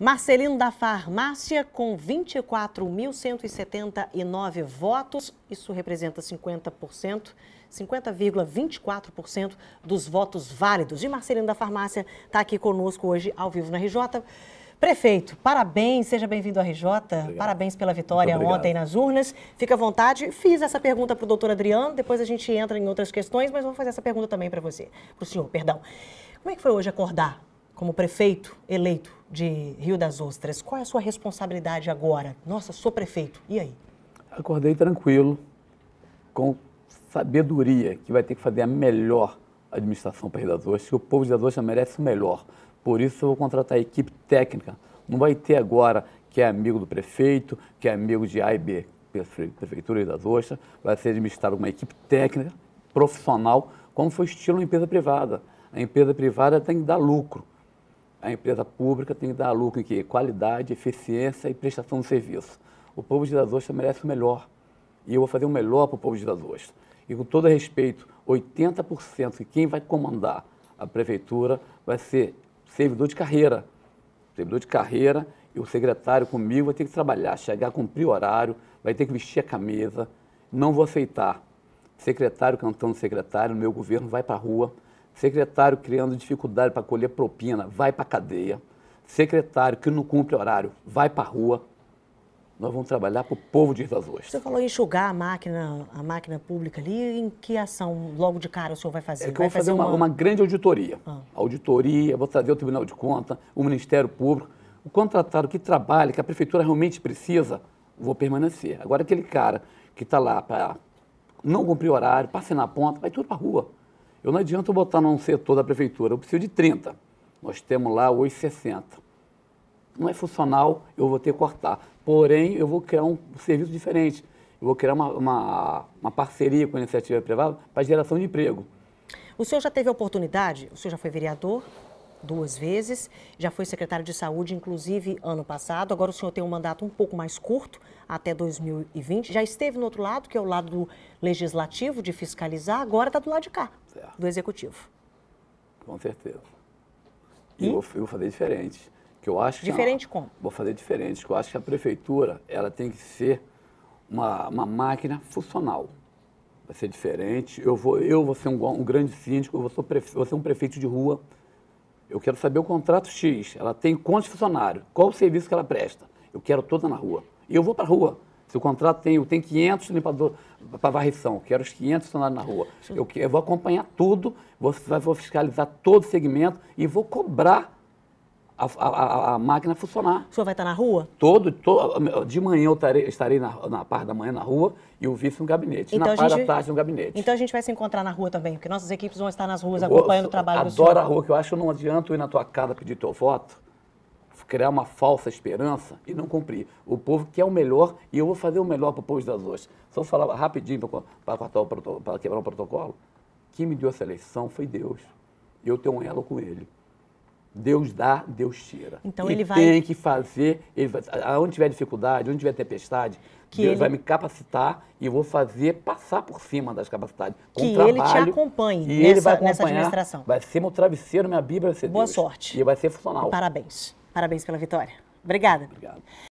Marcelino da Farmácia, com 24.179 votos, isso representa 50%, 50,24% dos votos válidos. E Marcelino da Farmácia está aqui conosco hoje, ao vivo na RJ. Prefeito, parabéns, seja bem-vindo à RJ, obrigado. parabéns pela vitória ontem nas urnas. Fica à vontade, fiz essa pergunta para o doutor Adriano, depois a gente entra em outras questões, mas vou fazer essa pergunta também para você, para o senhor, perdão. Como é que foi hoje acordar como prefeito eleito de Rio das Ostras, qual é a sua responsabilidade agora? Nossa, sou prefeito. E aí? Acordei tranquilo, com sabedoria, que vai ter que fazer a melhor administração para Rio das Ostras, que o povo de Rio das Ostras merece o melhor. Por isso eu vou contratar a equipe técnica. Não vai ter agora que é amigo do prefeito, que é amigo de A e B, Prefeitura das Ostras, vai ser administrado uma equipe técnica, profissional, como foi estilo uma empresa privada. A empresa privada tem que dar lucro a empresa pública tem que dar lucro em quê? Qualidade, eficiência e prestação de serviço. O povo de Dasostra merece o melhor. E eu vou fazer o melhor para o povo de Dasostra. E com todo respeito, 80% de quem vai comandar a prefeitura vai ser servidor de carreira. Servidor de carreira e o secretário comigo vai ter que trabalhar, chegar, cumprir o horário, vai ter que vestir a camisa. Não vou aceitar secretário cantando secretário, meu governo vai para a rua, Secretário criando dificuldade para colher propina, vai para a cadeia. Secretário que não cumpre horário, vai para a rua. Nós vamos trabalhar para o povo de Itazoas. Você falou enxugar a máquina, a máquina pública ali. Em que ação logo de cara o senhor vai fazer? É que eu vai vou fazer, fazer uma, uma... uma, grande auditoria. Ah. Auditoria, vou trazer o Tribunal de Contas, o Ministério Público. O contratado que trabalha, que a prefeitura realmente precisa, vou permanecer. Agora, aquele cara que está lá para não cumprir horário, para assinar ponta, vai tudo para a rua. Eu não adianta botar num setor da prefeitura, eu preciso de 30. Nós temos lá hoje 60. Não é funcional, eu vou ter que cortar. Porém, eu vou criar um serviço diferente. Eu vou criar uma, uma, uma parceria com a iniciativa privada para geração de emprego. O senhor já teve a oportunidade, o senhor já foi vereador, duas vezes, já foi secretário de Saúde, inclusive, ano passado. Agora o senhor tem um mandato um pouco mais curto, até 2020. Já esteve no outro lado, que é o lado do legislativo, de fiscalizar, agora está do lado de cá, certo. do executivo. Com certeza. E, Eu, vou, eu, vou, fazer diferente. Que eu acho é diferente que, como? Vou fazer diferente, que eu acho que a prefeitura ela tem que ser uma, uma máquina funcional vai ser diferente. Eu vou, eu vou ser um, um grande síndico, eu vou ser, um prefeito de rua, eu quero saber o contrato X. Ela tem quantos funcionários? Qual o serviço que ela presta? Eu quero toda na rua. E eu vou para a rua. Se o contrato tem, eu tenho 500 limpadores para varrição, quero os 500 funcionários na rua. Eu, eu vou acompanhar tudo, vou, vou fiscalizar todo o segmento e vou cobrar a, a, a, máquina funcionar. O senhor vai estar na rua? Todo, todo de manhã eu tarei, estarei, na, na, parte da manhã na rua e o vice no gabinete. Então, na parte da tarde no gabinete. Então a gente vai se encontrar na rua também, porque nossas equipes vão estar nas ruas eu acompanhando vou, o trabalho do senhor. Adoro a rua, que eu acho que não adianta ir na tua casa pedir teu voto, criar uma falsa esperança e não cumprir. O povo quer o melhor e eu vou fazer o melhor para o povo das hoje. Só falar rapidinho para quebrar o protocolo. Quem me deu essa eleição foi Deus. Eu tenho um elo com ele. Deus dá, Deus tira. Então e ele vai. Tem que fazer, ele vai, aonde tiver dificuldade, onde tiver tempestade, que Deus ele... vai me capacitar e eu vou fazer passar por cima das capacidades. Com que trabalho, ele te acompanhe e nessa, ele vai nessa administração. Vai ser meu travesseiro, minha Bíblia vai ser Boa Deus. sorte. E vai ser funcional. parabéns. Parabéns pela vitória. Obrigada. Obrigado.